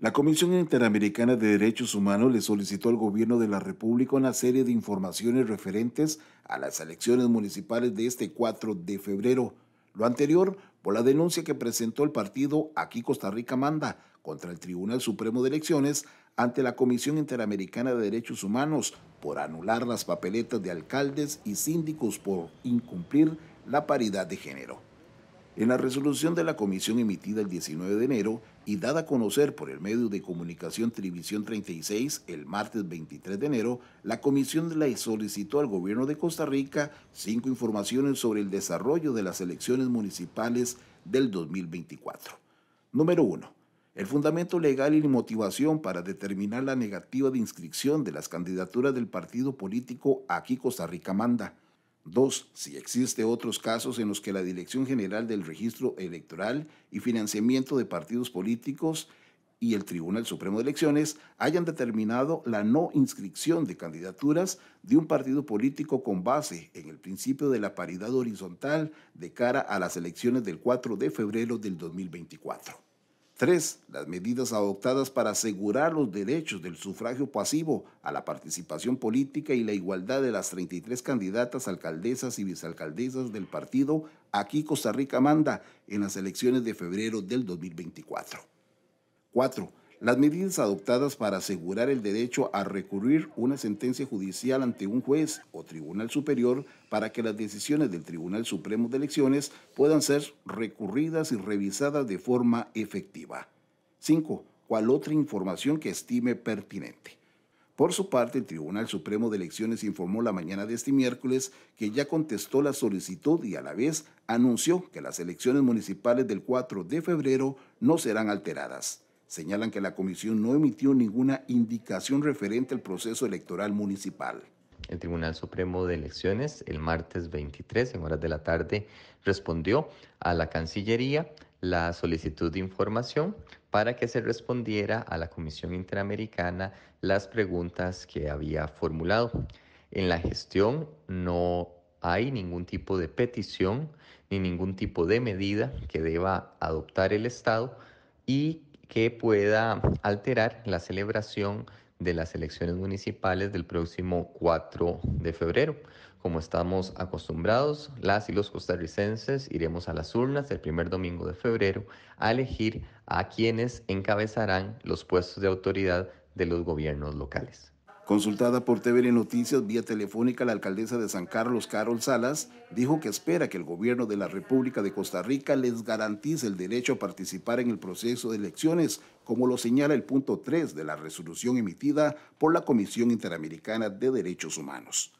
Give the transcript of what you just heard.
La Comisión Interamericana de Derechos Humanos le solicitó al Gobierno de la República una serie de informaciones referentes a las elecciones municipales de este 4 de febrero. Lo anterior por la denuncia que presentó el partido Aquí Costa Rica Manda contra el Tribunal Supremo de Elecciones ante la Comisión Interamericana de Derechos Humanos por anular las papeletas de alcaldes y síndicos por incumplir la paridad de género. En la resolución de la comisión emitida el 19 de enero y dada a conocer por el medio de comunicación Televisión 36 el martes 23 de enero, la comisión le solicitó al gobierno de Costa Rica cinco informaciones sobre el desarrollo de las elecciones municipales del 2024. Número 1. El fundamento legal y motivación para determinar la negativa de inscripción de las candidaturas del partido político Aquí Costa Rica Manda. Dos, si existe otros casos en los que la Dirección General del Registro Electoral y Financiamiento de Partidos Políticos y el Tribunal Supremo de Elecciones hayan determinado la no inscripción de candidaturas de un partido político con base en el principio de la paridad horizontal de cara a las elecciones del 4 de febrero del 2024. 3. las medidas adoptadas para asegurar los derechos del sufragio pasivo a la participación política y la igualdad de las 33 candidatas alcaldesas y vicealcaldesas del partido Aquí Costa Rica Manda en las elecciones de febrero del 2024. 4. Las medidas adoptadas para asegurar el derecho a recurrir una sentencia judicial ante un juez o tribunal superior para que las decisiones del Tribunal Supremo de Elecciones puedan ser recurridas y revisadas de forma efectiva. 5. ¿Cuál otra información que estime pertinente. Por su parte, el Tribunal Supremo de Elecciones informó la mañana de este miércoles que ya contestó la solicitud y a la vez anunció que las elecciones municipales del 4 de febrero no serán alteradas señalan que la comisión no emitió ninguna indicación referente al proceso electoral municipal. El Tribunal Supremo de Elecciones, el martes 23, en horas de la tarde, respondió a la Cancillería la solicitud de información para que se respondiera a la Comisión Interamericana las preguntas que había formulado. En la gestión no hay ningún tipo de petición ni ningún tipo de medida que deba adoptar el Estado y que pueda alterar la celebración de las elecciones municipales del próximo 4 de febrero. Como estamos acostumbrados, las y los costarricenses iremos a las urnas el primer domingo de febrero a elegir a quienes encabezarán los puestos de autoridad de los gobiernos locales. Consultada por TVN Noticias vía telefónica, la alcaldesa de San Carlos, Carol Salas, dijo que espera que el gobierno de la República de Costa Rica les garantice el derecho a participar en el proceso de elecciones, como lo señala el punto 3 de la resolución emitida por la Comisión Interamericana de Derechos Humanos.